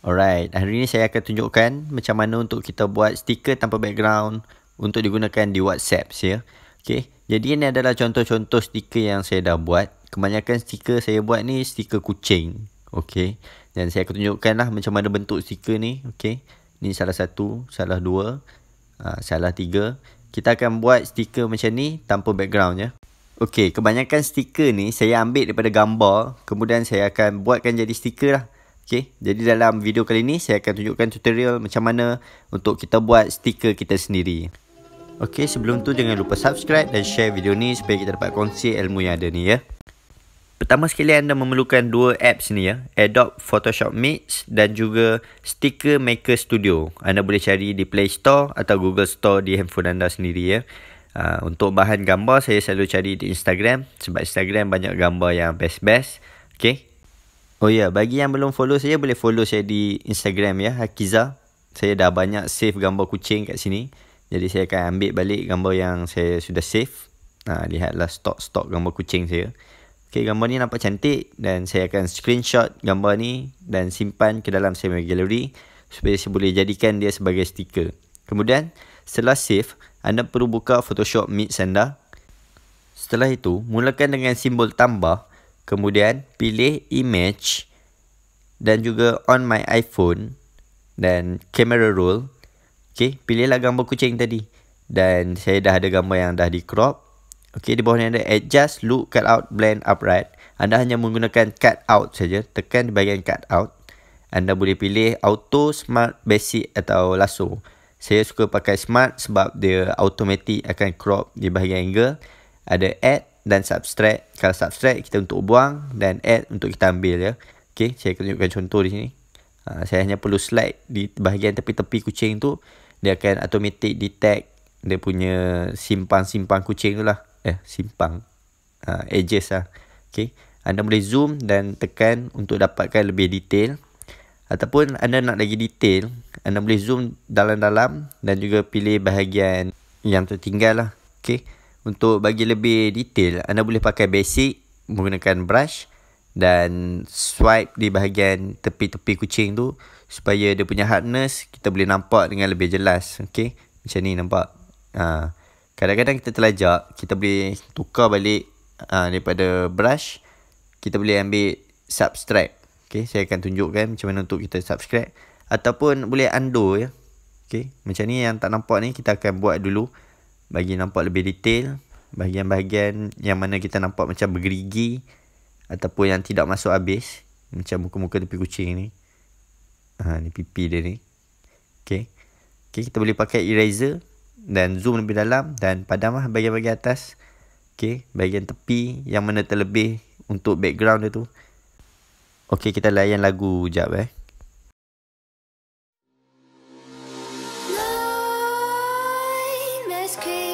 Alright, hari ini saya akan tunjukkan macam mana untuk kita buat stiker tanpa background untuk digunakan di WhatsApp, ya. Yeah? Okay, jadi ini adalah contoh-contoh stiker yang saya dah buat. Kebanyakan stiker saya buat ni stiker kucing. Okay, dan saya akan tunjukkanlah macam mana bentuk stiker ni. Okay, ni salah satu, salah dua, uh, salah tiga. Kita akan buat stiker macam ni tanpa background, ya. Yeah? Okay, kebanyakan stiker ni saya ambil daripada gambar. Kemudian saya akan buatkan jadi stiker lah. Okay, jadi dalam video kali ni saya akan tunjukkan tutorial macam mana untuk kita buat stiker kita sendiri. Okay, sebelum tu jangan lupa subscribe dan share video ni supaya kita dapat kongsi ilmu yang ada ni ya. Pertama sekali anda memerlukan dua apps ni ya. Adobe Photoshop Mix dan juga Sticker Maker Studio. Anda boleh cari di Play Store atau Google Store di handphone anda sendiri ya. Uh, untuk bahan gambar saya selalu cari di Instagram sebab Instagram banyak gambar yang best-best. Okay, Oh ya, yeah. bagi yang belum follow saya boleh follow saya di Instagram ya, Hakiza. Saya dah banyak save gambar kucing kat sini. Jadi saya akan ambil balik gambar yang saya sudah save. Ha, lihatlah stok-stok gambar kucing saya. Okay, gambar ni nampak cantik dan saya akan screenshot gambar ni dan simpan ke dalam saya punya gallery supaya saya boleh jadikan dia sebagai stiker. Kemudian, setelah save, anda perlu buka Photoshop Meets anda. Setelah itu, mulakan dengan simbol tambah Kemudian pilih image dan juga on my iPhone dan camera roll. Okey, pilihlah gambar kucing tadi. Dan saya dah ada gambar yang dah di crop. Okey, di bawah ni ada adjust look cut out blend upright. Anda hanya menggunakan cut out saja, tekan di bahagian cut out. Anda boleh pilih auto, smart, basic atau lasso. Saya suka pakai smart sebab dia automatik akan crop di bahagian angle. Ada add dan subtract. Kalau subtract kita untuk buang dan add untuk kita ambil ya. Okey, saya akan tunjukkan contoh di sini. Ha, saya hanya perlu slide di bahagian tepi-tepi kucing tu dia akan automatic detect dia punya simpang-simpang kucing tu lah. Eh, simpang. Ha, edges lah. Okay. Anda boleh zoom dan tekan untuk dapatkan lebih detail. Ataupun anda nak lagi detail, anda boleh zoom dalam-dalam dan juga pilih bahagian yang tertinggal lah. Okay. Untuk bagi lebih detail, anda boleh pakai basic menggunakan brush dan swipe di bahagian tepi-tepi kucing tu supaya dia punya hardness kita boleh nampak dengan lebih jelas. Okey, Macam ni nampak. Ha. Kadang-kadang kita terlajak, kita boleh tukar balik ha, daripada brush. Kita boleh ambil subscribe. Okey, Saya akan tunjukkan macam mana untuk kita subscribe. Ataupun boleh undo ya. Okey, Macam ni yang tak nampak ni kita akan buat dulu bagi nampak lebih detail bahagian-bahagian yang mana kita nampak macam bergerigi ataupun yang tidak masuk habis macam muka-muka tepi kucing ni ha ni pipi dia ni okey okey kita boleh pakai eraser dan zoom lebih dalam dan padamlah bahagian-bahagian atas okey bahagian tepi yang mana terlebih untuk background dia tu okey kita layan lagu jap eh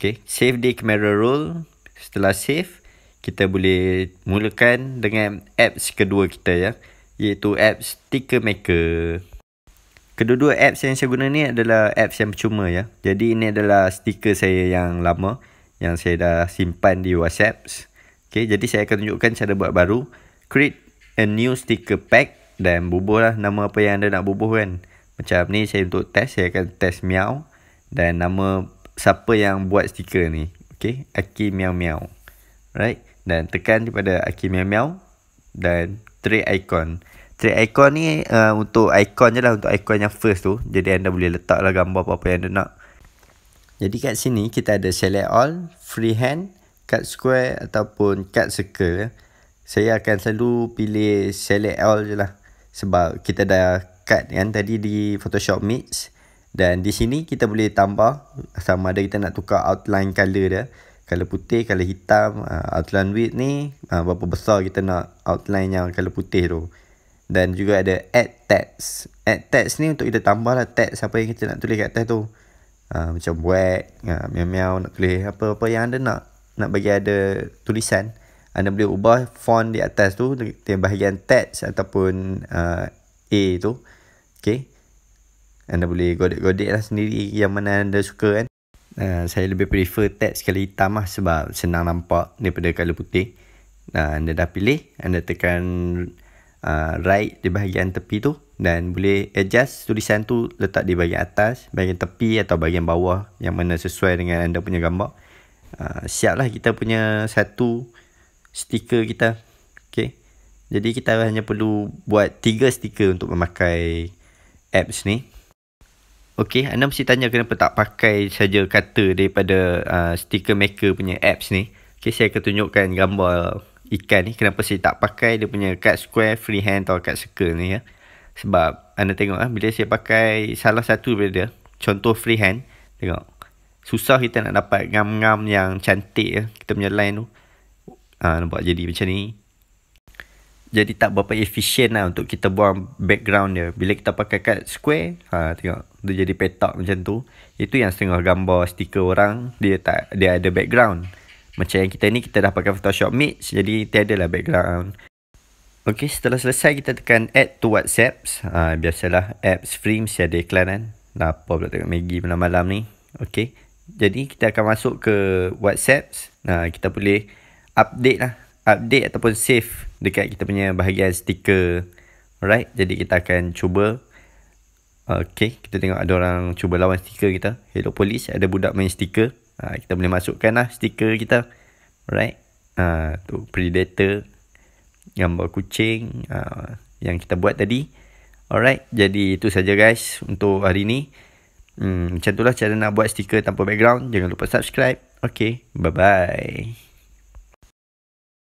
Okay, save the camera roll. Setelah save, kita boleh mulakan dengan apps kedua kita ya. Iaitu apps Sticker Maker. Kedua-dua apps yang saya guna ni adalah apps yang percuma ya. Jadi ini adalah stiker saya yang lama. Yang saya dah simpan di WhatsApp. Okay, jadi saya akan tunjukkan cara buat baru. Create a new sticker pack. Dan bubuh lah nama apa yang anda nak bubuh kan. Macam ni saya untuk test. Saya akan test meow. Dan nama siapa yang buat stiker ni. Okay. Aki Miao Miao. Right. Dan tekan daripada Aki Miao Miao. Dan trade icon. Trade icon ni uh, untuk icon je lah. Untuk icon yang first tu. Jadi anda boleh letak lah gambar apa-apa yang anda nak. Jadi kat sini kita ada select all, freehand, cut square ataupun cut circle. Saya akan selalu pilih select all je lah. Sebab kita dah cut kan tadi di Photoshop Mix. Dan di sini kita boleh tambah sama ada kita nak tukar outline color dia. Color putih, color hitam, uh, outline width ni uh, berapa besar kita nak outline yang color putih tu. Dan juga ada add text. Add text ni untuk kita tambah lah text apa yang kita nak tulis kat text tu. Uh, macam buat, uh, meow-meow nak tulis apa-apa yang anda nak. Nak bagi ada tulisan. Anda boleh ubah font di atas tu. Di bahagian text ataupun uh, A tu. Okay. Anda boleh godek-godek lah sendiri yang mana anda suka kan. Uh, saya lebih prefer tag sekali hitam lah sebab senang nampak daripada color putih. Uh, anda dah pilih, anda tekan uh, right di bahagian tepi tu dan boleh adjust tulisan tu letak di bahagian atas, bahagian tepi atau bahagian bawah yang mana sesuai dengan anda punya gambar. Uh, lah kita punya satu stiker kita. Okay. Jadi kita hanya perlu buat tiga stiker untuk memakai apps ni. Okey, anda mesti tanya kenapa tak pakai saja kata daripada uh, sticker maker punya apps ni. Okey, saya akan tunjukkan gambar ikan ni. Kenapa saya tak pakai dia punya cut square, freehand atau cut circle ni ya. Sebab anda tengok lah, bila saya pakai salah satu daripada dia. Contoh freehand. Tengok. Susah kita nak dapat ngam-ngam yang cantik ya. Kita punya line tu. Ha, nampak jadi macam ni jadi tak berapa efisien lah untuk kita buang background dia. Bila kita pakai kad square, ha, tengok. Dia jadi petak macam tu. Itu yang setengah gambar stiker orang, dia tak dia ada background. Macam yang kita ni, kita dah pakai Photoshop Mix, jadi tiada lah background. Okay, setelah selesai kita tekan add to WhatsApp. Ha, biasalah, apps free mesti ada iklan kan. Nah, apa pula tengok Maggie malam-malam ni. Okay, jadi kita akan masuk ke WhatsApp. Nah, ha, kita boleh update lah update ataupun save dekat kita punya bahagian stiker. Alright, jadi kita akan cuba. Okay, kita tengok ada orang cuba lawan stiker kita. Hello Police, ada budak main stiker. Ha, kita boleh masukkan lah stiker kita. Alright, ha, tu Predator. Gambar kucing ha, yang kita buat tadi. Alright, jadi itu saja guys untuk hari ni. Hmm, macam itulah cara nak buat stiker tanpa background. Jangan lupa subscribe. Okay, bye-bye.